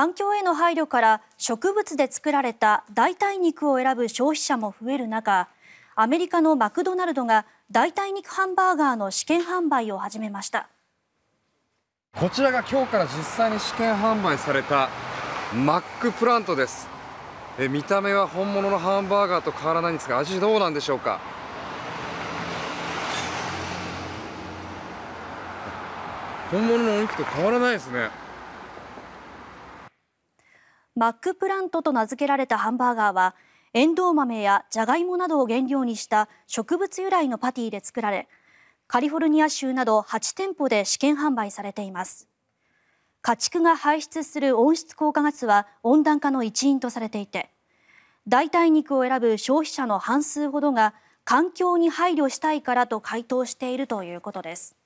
環境への配慮から植物で作られた代替肉を選ぶ消費者も増える中アメリカのマクドナルドが代替肉ハンバーガーの試験販売を始めましたこちらが今日から実際に試験販売されたマックプラントですえ見た目は本物のハンバーガーと変わらないんですが味どうなんでしょうか本物のお肉と変わらないですねマックプラントと名付けられたハンバーガーはエンドウ豆やジャガイモなどを原料にした植物由来のパティで作られカリフォルニア州など8店舗で試験販売されています家畜が排出する温室効果ガスは温暖化の一因とされていて代替肉を選ぶ消費者の半数ほどが環境に配慮したいからと回答しているということです